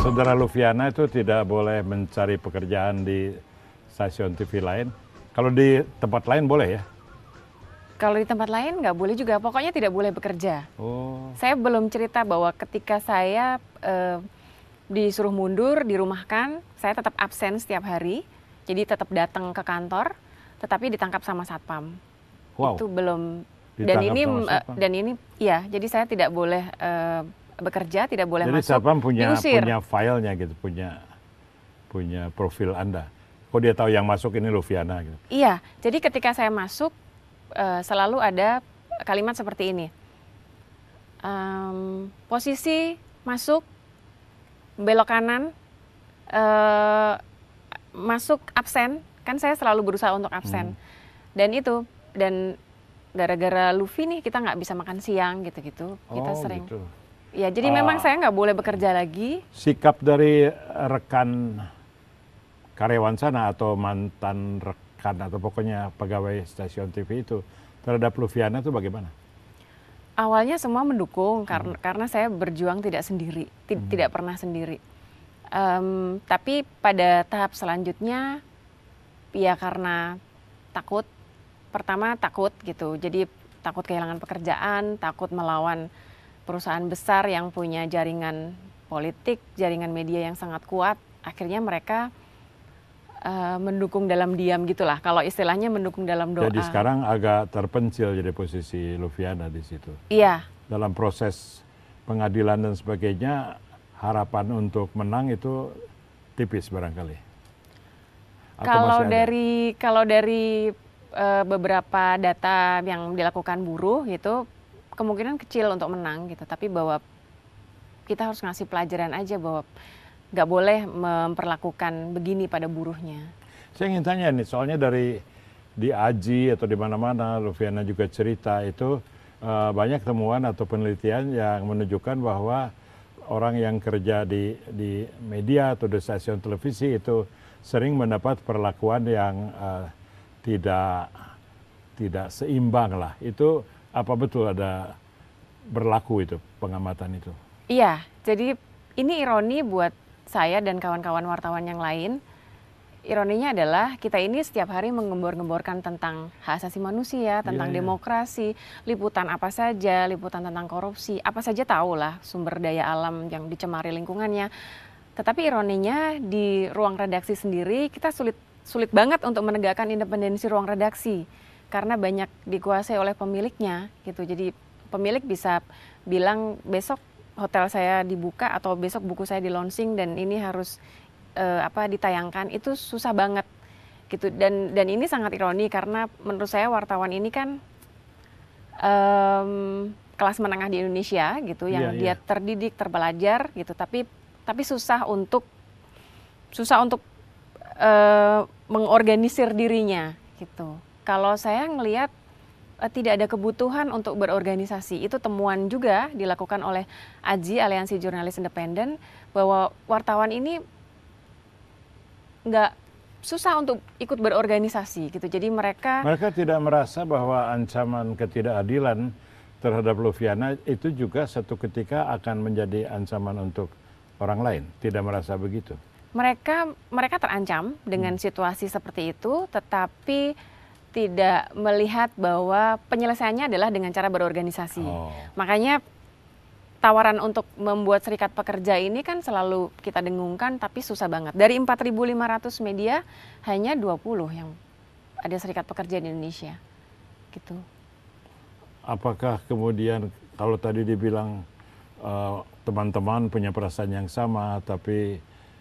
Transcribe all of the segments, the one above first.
Saudara Lufiana itu tidak boleh mencari pekerjaan di stasiun TV lain. Kalau di tempat lain boleh ya? Kalau di tempat lain nggak boleh juga, pokoknya tidak boleh bekerja. Oh. Saya belum cerita bahwa ketika saya eh, disuruh mundur, dirumahkan, saya tetap absen setiap hari, jadi tetap datang ke kantor, tetapi ditangkap sama satpam. Wow. Itu belum. Ditangkap eh, dan ini dan ini, ya, jadi saya tidak boleh eh, bekerja tidak boleh Jadi, masuk. Jadi siapa punya diusir. punya filenya gitu, punya punya profil Anda. Kok dia tahu yang masuk ini Lufiana gitu. Iya. Jadi ketika saya masuk eh, selalu ada kalimat seperti ini. Um, posisi masuk belok kanan uh, masuk absen kan saya selalu berusaha untuk absen hmm. dan itu dan gara-gara Luffy nih kita nggak bisa makan siang gitu-gitu oh, kita sering gitu. Ya, jadi uh, memang ah. saya nggak boleh bekerja lagi. Sikap dari rekan karyawan sana atau mantan rekan atau pokoknya pegawai stasiun TV itu terhadap Luviana itu bagaimana? Awalnya semua mendukung karena hmm. karena saya berjuang tidak sendiri, ti hmm. tidak pernah sendiri. Um, tapi pada tahap selanjutnya ya karena takut, pertama takut gitu, jadi takut kehilangan pekerjaan, takut melawan perusahaan besar yang punya jaringan politik, jaringan media yang sangat kuat, akhirnya mereka uh, mendukung dalam diam gitulah. Kalau istilahnya mendukung dalam doa. Jadi sekarang agak terpencil jadi posisi Lufiana di situ. Iya. Dalam proses pengadilan dan sebagainya, harapan untuk menang itu tipis barangkali. Atau kalau dari kalau dari eh, beberapa data yang dilakukan buruh gitu kemungkinan kecil untuk menang gitu tapi bahwa kita harus ngasih pelajaran aja bahwa nggak boleh memperlakukan begini pada buruhnya. Saya ingin tanya nih soalnya dari di Aji atau di mana-mana Luviana juga cerita itu eh, banyak temuan atau penelitian yang menunjukkan bahwa orang yang kerja di di media atau di stasiun televisi itu sering mendapat perlakuan yang uh, tidak tidak seimbang lah itu apa betul ada berlaku itu pengamatan itu? Iya, jadi ini ironi buat saya dan kawan-kawan wartawan yang lain. Ironinya adalah kita ini setiap hari mengembor ngemborkan tentang hak asasi manusia, tentang yeah, iya. demokrasi, liputan apa saja, liputan tentang korupsi, apa saja tahulah sumber daya alam yang dicemari lingkungannya. Tetapi ironinya di ruang redaksi sendiri kita sulit sulit banget untuk menegakkan independensi ruang redaksi karena banyak dikuasai oleh pemiliknya gitu. Jadi pemilik bisa bilang besok hotel saya dibuka atau besok buku saya di launching dan ini harus uh, apa ditayangkan itu susah banget gitu dan dan ini sangat ironi karena menurut saya wartawan ini kan um, kelas menengah di Indonesia gitu yang yeah, iya. dia terdidik terbelajar gitu tapi tapi susah untuk susah untuk uh, mengorganisir dirinya gitu kalau saya ngelihat eh, tidak ada kebutuhan untuk berorganisasi. Itu temuan juga dilakukan oleh AJI Aliansi Jurnalis Independen bahwa wartawan ini nggak susah untuk ikut berorganisasi gitu. Jadi mereka mereka tidak merasa bahwa ancaman ketidakadilan terhadap Luviana itu juga satu ketika akan menjadi ancaman untuk orang lain. Tidak merasa begitu. Mereka mereka terancam dengan hmm. situasi seperti itu, tetapi tidak melihat bahwa penyelesaiannya adalah dengan cara berorganisasi. Oh. Makanya tawaran untuk membuat serikat pekerja ini kan selalu kita dengungkan tapi susah banget. Dari 4.500 media hanya 20 yang ada serikat pekerja di Indonesia. Gitu. Apakah kemudian kalau tadi dibilang eh, teman-teman uh, punya perasaan yang sama tapi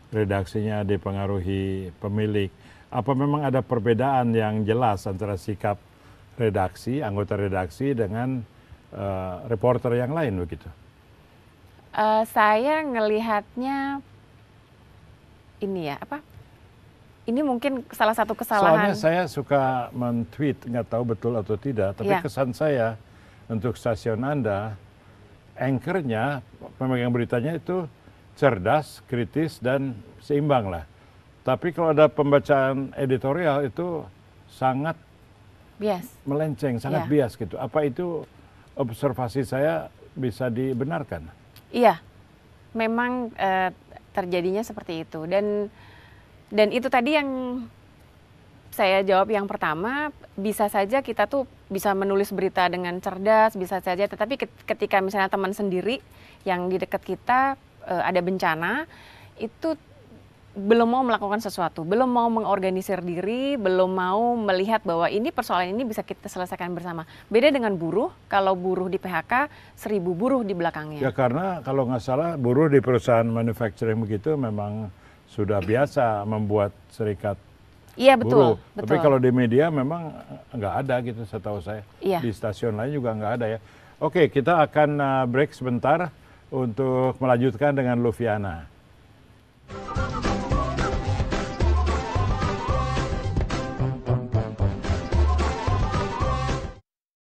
redaksinya dipengaruhi pemilik apa memang ada perbedaan yang jelas antara sikap redaksi, anggota redaksi dengan uh, reporter yang lain begitu? Uh, saya ngelihatnya ini ya apa? Ini mungkin salah satu kesalahan. Soalnya saya suka men-tweet, nggak tahu betul atau tidak, tapi yeah. kesan saya untuk stasiun Anda, anchornya, pemegang beritanya itu cerdas, kritis, dan seimbang lah tapi kalau ada pembacaan editorial itu sangat bias. melenceng, sangat ya. bias gitu. Apa itu observasi saya bisa dibenarkan? Iya, memang e, terjadinya seperti itu dan dan itu tadi yang saya jawab yang pertama bisa saja kita tuh bisa menulis berita dengan cerdas bisa saja tetapi ketika misalnya teman sendiri yang di dekat kita e, ada bencana itu belum mau melakukan sesuatu, belum mau mengorganisir diri, belum mau melihat bahwa ini persoalan ini bisa kita selesaikan bersama. Beda dengan buruh, kalau buruh di PHK, seribu buruh di belakangnya. Ya karena kalau nggak salah buruh di perusahaan manufacturing begitu memang sudah biasa membuat serikat Iya betul, betul. Tapi kalau di media memang nggak ada gitu setahu saya. Iya. Di stasiun lain juga nggak ada ya. Oke, kita akan eh, break sebentar untuk melanjutkan dengan Lufiana.